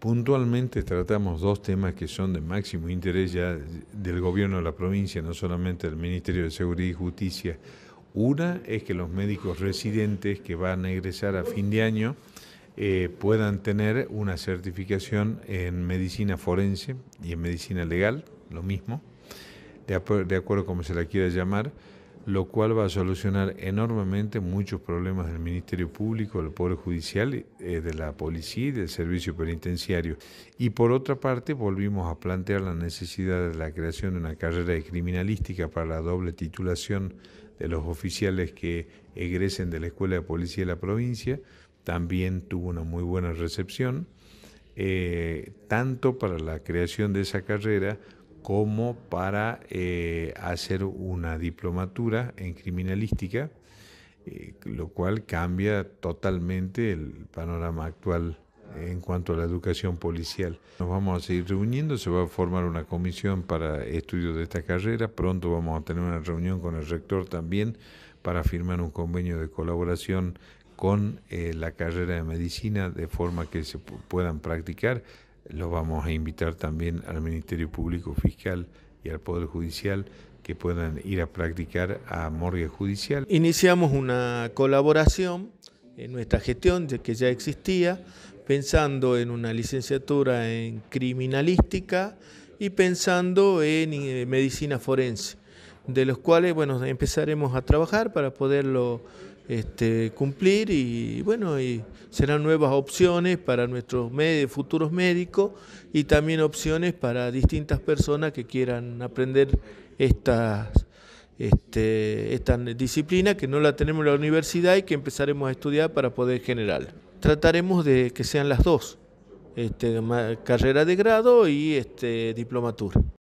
puntualmente tratamos dos temas que son de máximo interés ya del gobierno de la provincia, no solamente del Ministerio de Seguridad y Justicia. Una es que los médicos residentes que van a egresar a fin de año eh, puedan tener una certificación en medicina forense y en medicina legal, lo mismo, de, acuerdo como se la quiera llamar lo cual va a solucionar enormemente muchos problemas del Ministerio Público, del Poder Judicial, eh, de la Policía y del Servicio Penitenciario. Y por otra parte, volvimos a plantear la necesidad de la creación de una carrera de criminalística para la doble titulación de los oficiales que egresen de la Escuela de Policía de la provincia. También tuvo una muy buena recepción, eh, tanto para la creación de esa carrera como para eh, hacer una diplomatura en criminalística, eh, lo cual cambia totalmente el panorama actual en cuanto a la educación policial. Nos vamos a seguir reuniendo, se va a formar una comisión para estudios de esta carrera, pronto vamos a tener una reunión con el rector también para firmar un convenio de colaboración con eh, la carrera de medicina de forma que se puedan practicar los vamos a invitar también al Ministerio Público Fiscal y al Poder Judicial que puedan ir a practicar a morgue judicial. Iniciamos una colaboración en nuestra gestión que ya existía, pensando en una licenciatura en criminalística y pensando en eh, medicina forense, de los cuales bueno, empezaremos a trabajar para poderlo este, cumplir y bueno, y serán nuevas opciones para nuestros futuros médicos y también opciones para distintas personas que quieran aprender este, esta disciplina que no la tenemos en la universidad y que empezaremos a estudiar para poder generar. Trataremos de que sean las dos, este, carrera de grado y diplomatura.